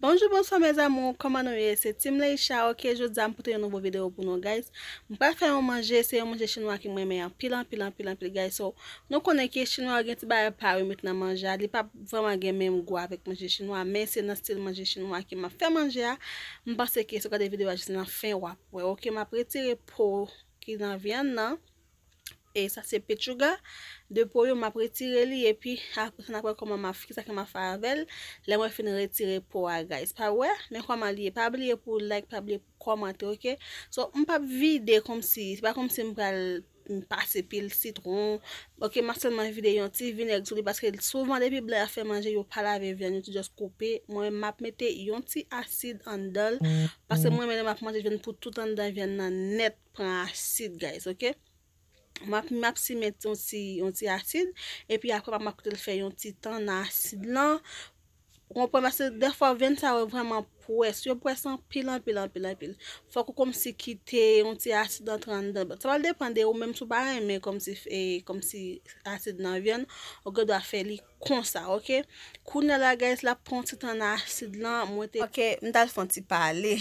bonjou bonso mèz amou, koma nou ye, se Tim le isha, ok, jout zan m pote yon nouvo video pou nou guys m pa fè yon manje, se yon manje chinois ki m wè mè an pilan pilan pilan pilan guys nou konen ki chinois gen ti bè repa wè mèk nan manje, li pa vèm an gen mèm gwa vèk manje chinois men se nan stil manje chinois ki m a fè manje, m pa se ki sou gade video a jis nan fè wap wè ok, m apre tire pou ki nan vè nan nan e sa se pechuga, de pou yo map retire li, e pi sa na kwa koman ma fikisa ke ma favel, le mwen finire tire pou a, guys. Pa wè, men kwa man liye, pabliye pou like, pabliye pou komante, okey? So, mwen pap vide komsi, se pa komsi mwen pa se pil sitron, okey, mwen se mwen vide yon ti vinek sou li, paske souvan depi blè a fè manje, yon palave vyen, yon ti jos koupe, mwen map mette yon ti asid andol, mm-hmm. paske mwen mwen map manje vyen pou tout an dan vyen nan net pran asid, guys, okey? map si met yon ti asid epi akwa pa makoute l fe yon ti tan asid lan yon pou mase defa ven sa wè vreman pwes yon pwes san pilan pilan pilan pilan fwa kou kom si kite yon ti asid an tran de sa val depande ou mem sou ba reme kom si asid nan vyen ou gwa do a fe li konsa ok kou nè la geys la pon ti tan asid lan mwete ok mdal fonti pale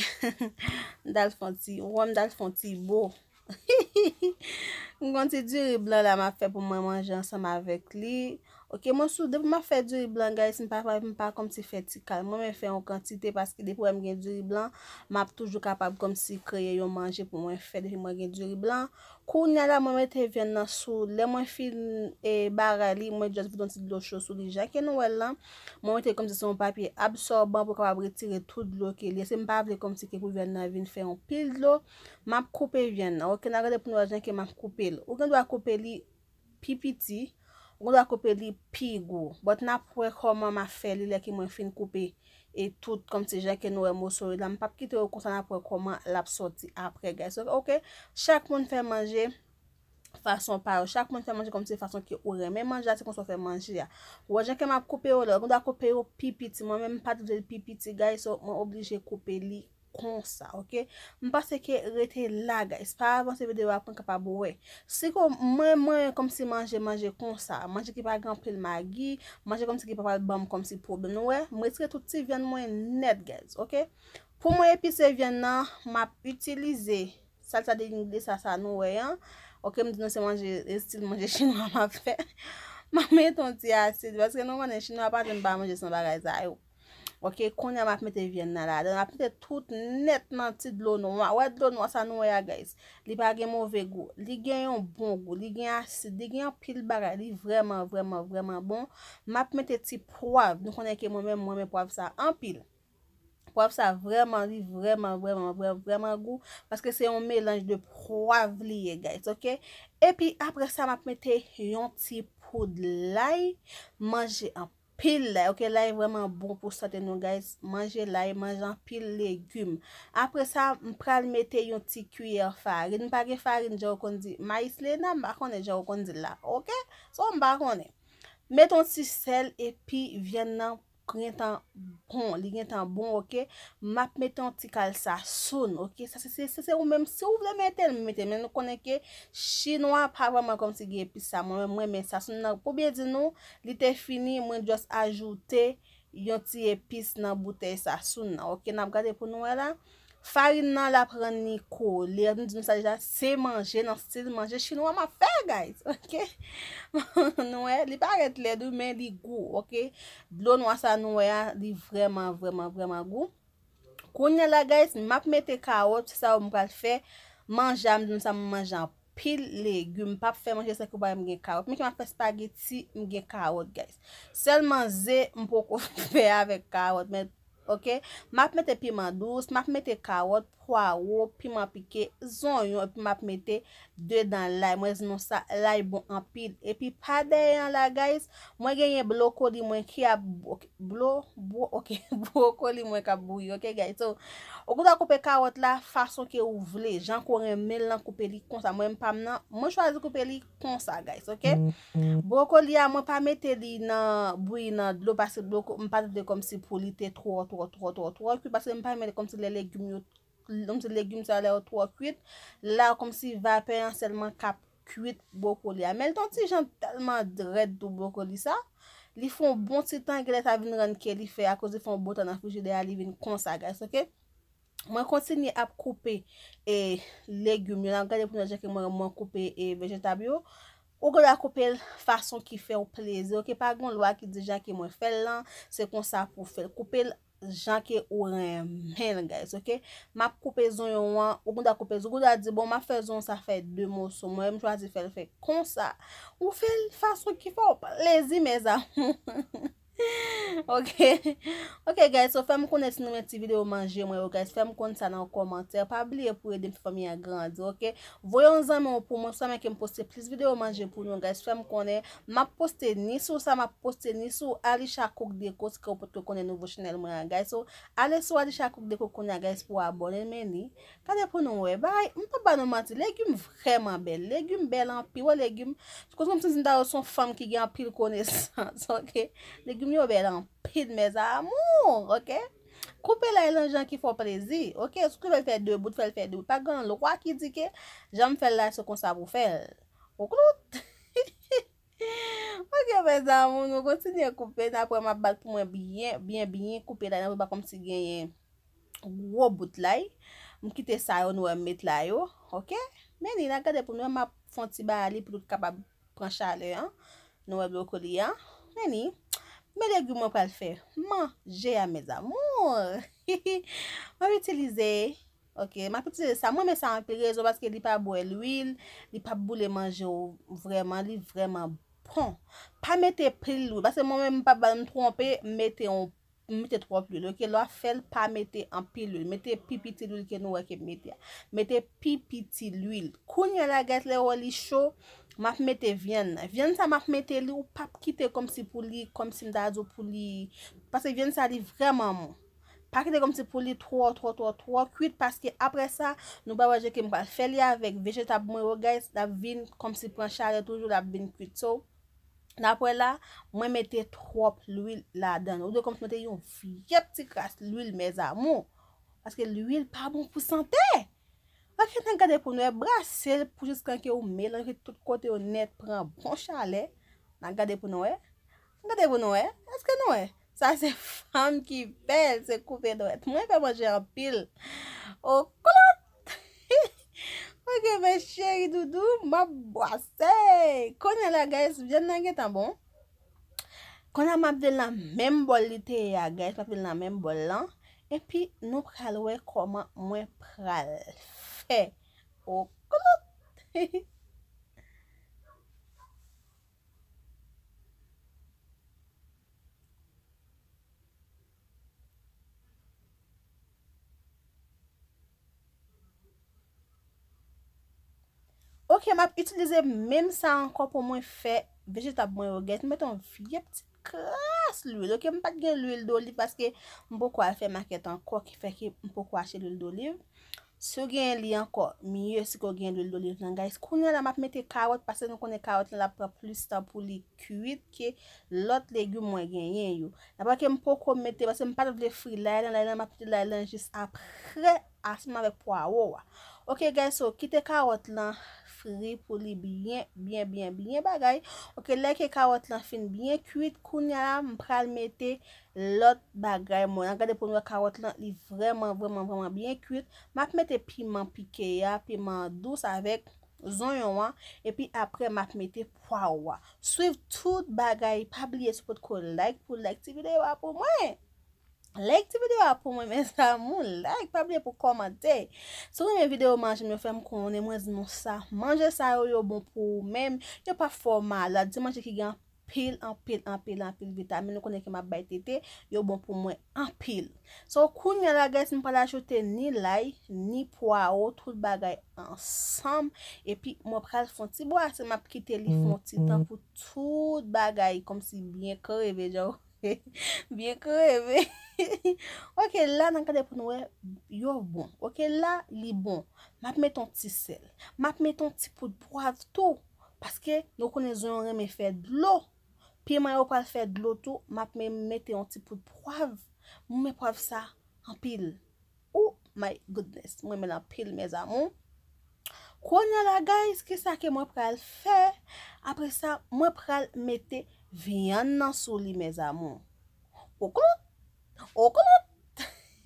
mdal fonti ou mdal fonti bo Mwen kontidur e blan la ma fe pou mwen manje ansam avek li Ok, mwen sou, depo mwen fè diri blan, gari, se mwen pa fè mwen pa kom se fètikal, mwen fè yon kantite, paske depo mwen gen diri blan, mwen ap toujou kapap kom se kreye yon manje pou mwen fè, depo mwen gen diri blan. Kou nye la, mwen wète vè nan sou, le mwen fil e, barra li, mwen jòt vè donte lo chosou li, jake nou wè lan, mwen wète kom se se mwen papye absorbant pou kapap re tire tout lo ke li, se mwen pa vè kom se ke pou vè nan vè yon fè yon pil lo, mwen ap koupe vè nan, ok, nare de pou nou ajen ke mwen ap koupe li, ou gen Gwenda kope li pigou, bot napwe koman ma fe li le ki mwen fin kope e tout kom ti jake noue mwosori la. Mpap ki te yo konsan apwe koman lap soti apre guys. Ok, chak moun fè manje fason paro, chak moun fè manje kom ti fason ki oure, men manje la ti konso fè manje ya. Wajen ke map kope yo le, gwenda kope yo pipi ti, mwen mwen pati de pipi ti guys, mwen oblije kope li apre. kon sa, ok? Mwen pa se ke rete la, guys. Pa avan se videwa pou kapabowe. Se kon mwen mwen kom se manje, manje kon sa, manje ki pa granpil ma gi, manje kom se ki pa pal bam kom se problem noue, mwen seke touti vyen mwen net, guys, ok? Pou mwen epise vyen nan, mwen ap utilize salta de yin de sa sa noue, ok? Mwen seke mwen jen stil manje chinois ma fe. Mwen mwen ton ti asid, baske nou mwen en chinois paten mba manje san ba la za yo. Ok, konye mapmete vyen nan la. Dan mapmete tout net nan ti dlo nou. Mwa wè dlo nou asan nou ya guys. Li bagen mwove gou. Li gen yon bon gou. Li gen asid. Li gen apil baga. Li vreman, vreman, vreman bon. Mapmete ti poav. Nou konye ke mwen mwen mwen poav sa. Anpil. Poav sa vreman li. Vreman, vreman, vreman, vreman gou. Paske se yon melange de poav li ya guys. Ok. E pi apre sa mapmete yon ti poudlay. Mange anpil. pil la. Ok, la yon vreman bon pou saten nou guys manje la. Yon manjan pil legume. Apre sa, mpral mette yon ti kuyar farin. Mpake farin, jow kondi. Maisle non, nan, mbakone, jow kondi la. Ok? So, mbakone. Metton ti sel epi vyen nan kwenye tan bon, li gen tan bon, ok, map metan ti kal sa sun, ok, sa se ou mèm, se ou vremen tel, mèm metan, mèm nou konen ke chinois pa vreman kom si gen pis sa, mèm mèm men sa sun nan, pou bè di nou, li te fini, mèm jwase ajoute yon ti epis nan boutei sa sun nan, ok, nan gade pou nou wè la, Farin nan la pran niko, lè di nou sa deja se manje, nan se se manje, chine waman fè, guys, ok? Nou wè, li paret lèdou, men li gou, ok? Lò nou wansa nou wè, li vreman, vreman, vreman gou. Kounye la, guys, map mette karot, se sa waman pral fè, manja, mi di nou sa manja, pil legume, pap fè manje se kou bayan mgen karot. Mi ki waman fè spageti, mgen karot, guys. Selman zè, mpo kou fè avè karot, men... ok, map mette piman douz map mette kawot, pwa wop piman pike, zon yon, map mette dwe dan lay, mwen zinon sa lay bon anpid, epi pa dayan la guys, mwen genye bloko di mwen kia, bloko ok, bloko li mwen ka bouye ok guys, so, okou ta koupe kawot la fason ke ou vle, jan kore men lan koupe li konsa, mwen mpam nan mwen chwazi koupe li konsa guys, ok mm, mm. bloko li a, mwen pa mette di nan, bouye nan, bloko mpate de kom si pou li te trotou ou tou tou tou tou ou tou ou kuit parce mi pa men kon si le legume ou tou tou tou ou kuit la kon si va pen an selman kap kuit bo kol ya men ton ti jan talman dred do bo kol li sa li fon bon ti tan gwen ta vin renke li fe a kozi fon botan an fujide a li vin konsa gwen seke mwen kontini ap koupe e legume yo nan gade pou nan jake mwen mwen koupe e vegetabio ou gwen akopel fason ki fe ou pleze ok pa gwen lwa ki di jake mwen fel lan se konsa pou fel kope l jan ke ouren men, guys, ok? Ma pou koupe zon yon wan, ou kou da koupe zon, ou kou da di, bon, ma fè zon sa fè dè mò sou, mwen jwa zi fè lè fè kon sa, ou fè lè fà sou ki fò, lè zi mè zan. Ok Ok guys So fèm konè si nou men ti video manje mwen yo guys Fèm konè sa nan komantè Pabliye pou edem fèm yagrandi ok Voyon zan men ou pou moun Sama ke m poste plis video manje pou nou guys Fèm konè Ma poste nisou Sama poste nisou Alisha Cook Dekos Kè ou pot kè konè nouvo chenèl mwen ya guys So alisha Cook Dekos Kè ou pot kè konè nouvo chenèl mwen ya guys Pou abonè men ni Kè depon nou we Bay M pou ban nou man ti Legume vreman bel Legume bel an pi Ou legume Sikos konp se zin da ou son fam Mwen yo bè lan pid mè zamoun Ok Koupe la yon jan ki fò prezi Ok Skou fèl fèl dè bout fèl fèl dè bout Pagran lo kwa ki di ke Jan fèl la se kon sa vò fèl Ok Ok mè zamoun Nou kontinye koupe Nan pou mè bat pou mè byen Byen byen Koupe la yon Mwen bakom si genye Wò bout la yon Mwen kite sa yon Nou mè mèt la yon Ok Mè ni Nan kade pou mè mè fon ti ba li Pou lout kapab Kansha le yon Nou mè blokoli Mè ni Mè Me legume pa l fè. Mange a me zamor. Ma vè tè lize. Ok. Ma pè tè lize sa. Mwen me san pirezo. Baske li pa bou el ouil. Li pa bou le manjou. Vreman. Li vreman bon. Pa mète pril ou. Baske mwen mwen pa ban mè tronpe. Mète on pirezo. Mette 3 pil oul, loke lo a fel pa mette an pil oul, mette pipi ti l oul ke nou a ke mette ya. Mette pipi ti l oul. Koun yo la gajt le ou li chou, map mette vyen. Vyen sa map mette li ou pap kite kom si pou li, kom si nda zo pou li. Pase vyen sa li vreman mou. Pa kite kom si pou li 3, 3, 3, 3 kwit. Pase ki apre sa nou ba waje ke mba fel ya vek veche tab mou yo gajt la vin kom si pran chare toujou la vin kwit sou. Napwen la, mwen mette trop l'uil la den. Odo kom se mette yon vie pti kras l'uil, mez amou. Aske l'uil pa bon pou sante. Bakye nan gade pou noue, brase pou jiskan ki ou melan ki tout kote ou net pre an bon chale. Nan gade pou noue. Nade pou noue. Aske noue. Sa se fam ki bel se koufe do et. Mwen fè man jè an pil. O, kolan! Ok, mwen chè yi doudou, mwen bwase. Kone la, guys, bjen nanget an bon. Kone mwen apde la men bolite ya, guys, apde la men bolan. Epi, nou kalwe koman mwen pralfe. Ok, konot. Ok, m ap itilize menm sa ankon pou mwen fe vejetab mwen yo. Gays, m meton vye ptite kras lwil. Ok, m pat gen lwil do liv. Baske m pou kwa fe maket ankon. Ki fe ki m pou kwa che lwil do liv. Se gen li ankon, miye si kon gen lwil do liv nan. Gays, kounen la m ap mete karot. Pase nou kounen karot nan la pwa plus tan pou li kuit. Ki lot legume mwen gen yen yo. Daba ke m pou kwa mete. Baske m pat vle frilay lan. La yon m ap frilay lan jis ap kre asman ve pwa wawa. Ok, gays, so kite karot lan. ri pou li blyen, blyen, blyen, blyen bagay. Ok, leke karot lan fin blyen kuit. Koun ya la, mpral mette lot bagay moun. Angade pou nou a karot lan li vreman, vreman, vreman blyen kuit. Mat mette piman pike ya, piman dous avek zon yonwa. E pi apre mat mette fwa wwa. Suiv tout bagay, pa blye sou pot kon like pou like. Ti videwa pou mwen. Like ti video a pou mwen, mwen sa moun like, pa blye pou komante. Sou mwen video manje, mwen fèm konon, mwen zinon sa. Mange sa yo, yo bon pou mèm, yo pa forma. La di manje ki gen anpil, anpil, anpil, anpil, vitamin, yo konen ki mwen baytete, yo bon pou mwen anpil. Sou koun mwen la gaye, si mwen pa la chote ni lay, ni poyo, tout bagay ansam. E pi mwen pral fwantibwa, se mwen apkite li fwantitan mm-hmm. pou tout bagay, kom si byen kareve, jow. Ok, biye kreve. Ok, la nan kade pou nou e, yo bon. Ok, la li bon. Map meton ti sel. Map meton ti poud poav tou. Paske, yo konen zon reme fe dlo. Pi mayo pa fe dlo tou, map me meton ti poud poav. Mwen me poav sa, an pil. Oh my goodness, mwen men an pil me za moun. Kwen yalaga, iske sa ke mwen pral fè. Apre sa, mwen pral mette vyen nan sou li, me zamon. Okon? Okon?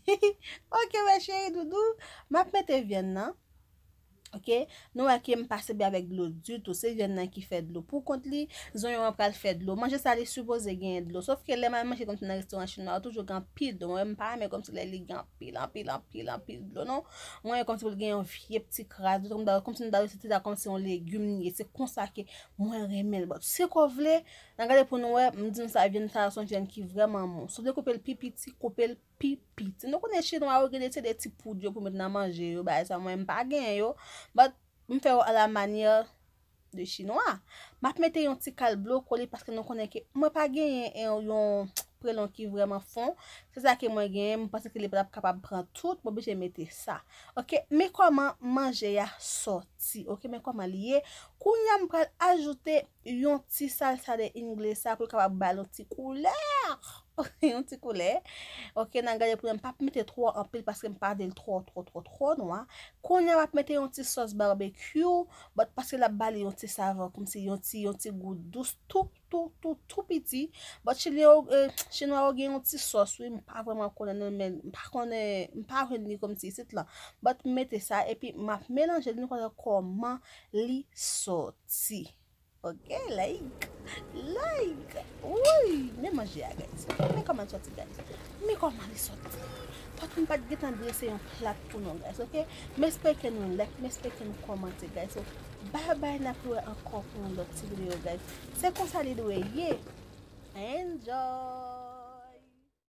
Ok, mwen chèri doudou, map mette vyen nan. Ok, nou wè ke m pase be avèk lò, dutou se jen nan ki fè d'lò. Pou kont li, zon yon wè pral fè d'lò, manje sa li souboze gen yon d'lò. Sof ke lè man manje kon si nan restoran chen nan, toujou gen pi d'lò. Mwen m pa mè kon si lè li gen pi, lan pi, lan pi, lan pi d'lò, nou. Mwen yon kon si pou gen yon fye pti kras, dutou m da wè kon si nou da wè se ti da kon si yon legume, yon se konsa ke mwen remèl. Se kon vle, nan gade pou nou wè, m di nou sa yon tarason jen ki vreman moun. Sovle kope l Pi, pi, ti, nou konen chinois, ou genen ti de ti poud yo pou men nan manje yo, ba, e sa mwen mpa gen yo, bat, mwen fè yo a la manye de chinois. Mat mwete yon ti kal blo koli, paske nou konen ki, mwen mpa genyen yon lon prelon ki vreman fon, se sa ki mwen genyen, mwen paske ki li blab kapab pran tout, mwen bi jemete sa, ok. Me koman manje ya soti, ok, me koman liye? Kou nya mwen kal ajoute yon ti sal sa de ingle sa. Kou yon ti koule. Yon ti koule. Ok nan gade pou mwen pa pomete tro anpil. Paske mwen pa adel tro tro tro tro nou an. Kou nya wap mete yon ti sos barbekyou. Bat paske la bal yon ti savan. Kou mwen se yon ti yon ti gout douz. Tou tou tou tou piti. Bat chenwa euh, wage yon ti sos. Mwen pa vreman konen. Mwen pa konen. Mwen pa konen yon ti sos. Bat mete sa. E pi map menanje yon ti sos. Soti, ok, like, like, woy, ne manje a, guys, me koman soti, guys, me koman soti, tot mpad git an diye se yon flat pou nou, guys, ok, me speke nou, like, me speke nou, koman ti, guys, so, bay bay na pou an kon pou nou do ti video, guys, se kon sali diwe, ye, enjoy!